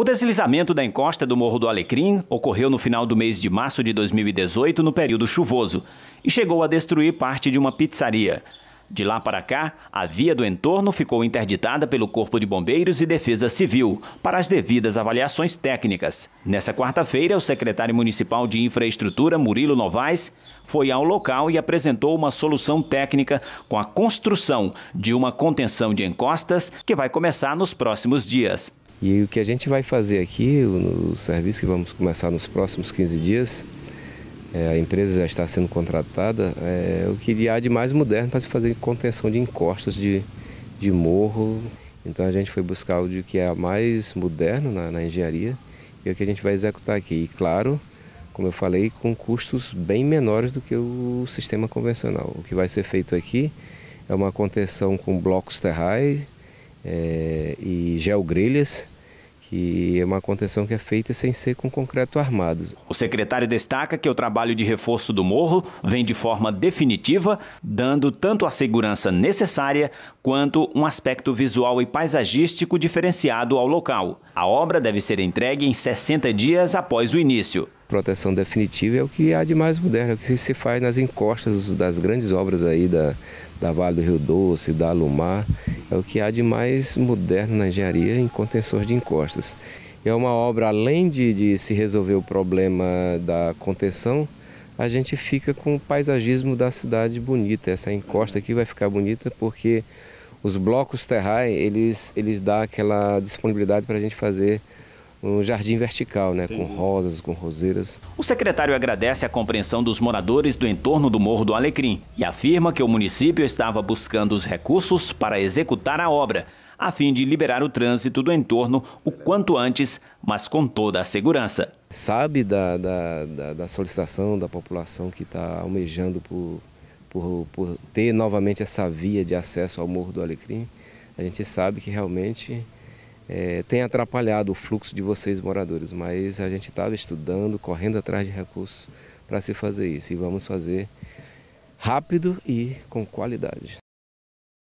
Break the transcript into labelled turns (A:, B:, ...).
A: O deslizamento da encosta do Morro do Alecrim ocorreu no final do mês de março de 2018, no período chuvoso, e chegou a destruir parte de uma pizzaria. De lá para cá, a via do entorno ficou interditada pelo Corpo de Bombeiros e Defesa Civil para as devidas avaliações técnicas. Nessa quarta-feira, o secretário municipal de Infraestrutura, Murilo Novaes, foi ao local e apresentou uma solução técnica com a construção de uma contenção de encostas que vai começar nos próximos dias.
B: E o que a gente vai fazer aqui, o, o serviço que vamos começar nos próximos 15 dias, é, a empresa já está sendo contratada, é, o que há de mais moderno para se fazer contenção de encostas de, de morro. Então a gente foi buscar o de que é mais moderno na, na engenharia e é o que a gente vai executar aqui. E claro, como eu falei, com custos bem menores do que o sistema convencional. O que vai ser feito aqui é uma contenção com blocos terrais é, e geogrilhas que é uma contenção que é feita sem ser com concreto armado.
A: O secretário destaca que o trabalho de reforço do morro vem de forma definitiva, dando tanto a segurança necessária quanto um aspecto visual e paisagístico diferenciado ao local. A obra deve ser entregue em 60 dias após o início
B: proteção definitiva é o que há de mais moderno, é o que se faz nas encostas das grandes obras aí da, da Vale do Rio Doce, da Alumar, é o que há de mais moderno na engenharia em contenções de encostas. É uma obra, além de, de se resolver o problema da contenção, a gente fica com o paisagismo da cidade bonita. Essa encosta aqui vai ficar bonita porque os blocos terrais, eles, eles dão aquela disponibilidade para a gente fazer um jardim vertical, né, com rosas, com roseiras.
A: O secretário agradece a compreensão dos moradores do entorno do Morro do Alecrim e afirma que o município estava buscando os recursos para executar a obra, a fim de liberar o trânsito do entorno o quanto antes, mas com toda a segurança.
B: Sabe da, da, da, da solicitação da população que está almejando por, por, por ter novamente essa via de acesso ao Morro do Alecrim. A gente sabe que realmente é, tem atrapalhado o fluxo de vocês moradores, mas a gente estava estudando, correndo atrás de recursos para se fazer isso e vamos fazer rápido e com qualidade.